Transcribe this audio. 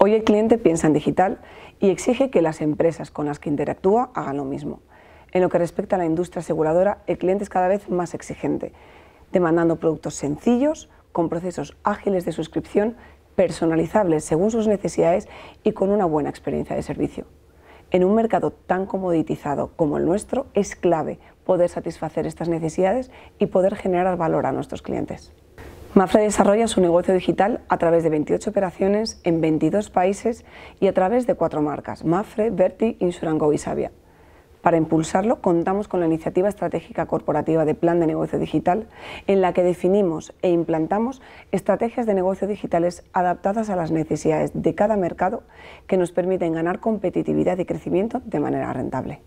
Hoy el cliente piensa en digital y exige que las empresas con las que interactúa hagan lo mismo. En lo que respecta a la industria aseguradora, el cliente es cada vez más exigente, demandando productos sencillos, con procesos ágiles de suscripción, personalizables según sus necesidades y con una buena experiencia de servicio. En un mercado tan comoditizado como el nuestro, es clave poder satisfacer estas necesidades y poder generar valor a nuestros clientes. Mafre desarrolla su negocio digital a través de 28 operaciones en 22 países y a través de cuatro marcas, Mafre, Verti, Insurango y Sabia. Para impulsarlo, contamos con la iniciativa estratégica corporativa de Plan de Negocio Digital, en la que definimos e implantamos estrategias de negocio digitales adaptadas a las necesidades de cada mercado que nos permiten ganar competitividad y crecimiento de manera rentable.